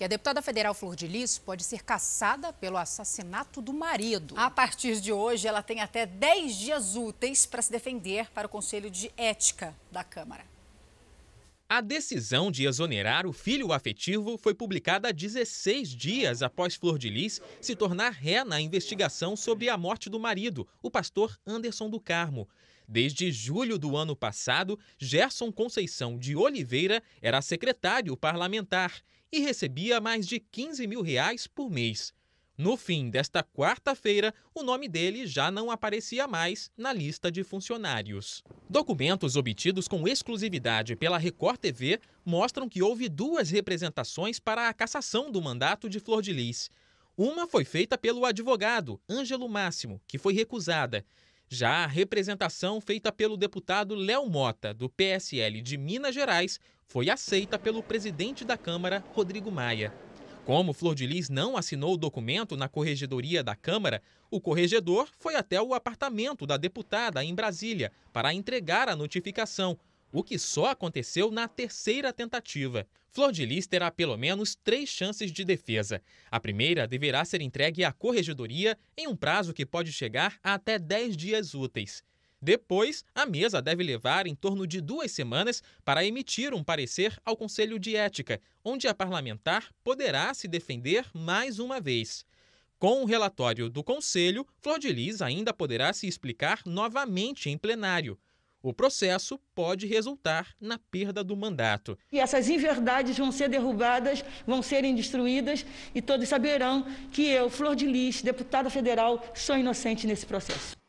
E a deputada federal Flor de Lis pode ser caçada pelo assassinato do marido. A partir de hoje, ela tem até 10 dias úteis para se defender para o Conselho de Ética da Câmara. A decisão de exonerar o filho afetivo foi publicada 16 dias após Flor de Lis se tornar ré na investigação sobre a morte do marido, o pastor Anderson do Carmo. Desde julho do ano passado, Gerson Conceição de Oliveira era secretário parlamentar e recebia mais de 15 mil reais por mês. No fim desta quarta-feira, o nome dele já não aparecia mais na lista de funcionários. Documentos obtidos com exclusividade pela Record TV mostram que houve duas representações para a cassação do mandato de Flor de Lis. Uma foi feita pelo advogado Ângelo Máximo, que foi recusada. Já a representação feita pelo deputado Léo Mota, do PSL de Minas Gerais, foi aceita pelo presidente da Câmara, Rodrigo Maia. Como Flor de Lis não assinou o documento na corregedoria da Câmara, o corregedor foi até o apartamento da deputada em Brasília para entregar a notificação, o que só aconteceu na terceira tentativa. Flor de Lis terá pelo menos três chances de defesa. A primeira deverá ser entregue à corregedoria em um prazo que pode chegar a até 10 dias úteis. Depois, a mesa deve levar em torno de duas semanas para emitir um parecer ao Conselho de Ética, onde a parlamentar poderá se defender mais uma vez. Com o relatório do Conselho, Flor de Lis ainda poderá se explicar novamente em plenário. O processo pode resultar na perda do mandato. E essas inverdades vão ser derrubadas, vão serem destruídas e todos saberão que eu, Flor de Lis, deputada federal, sou inocente nesse processo.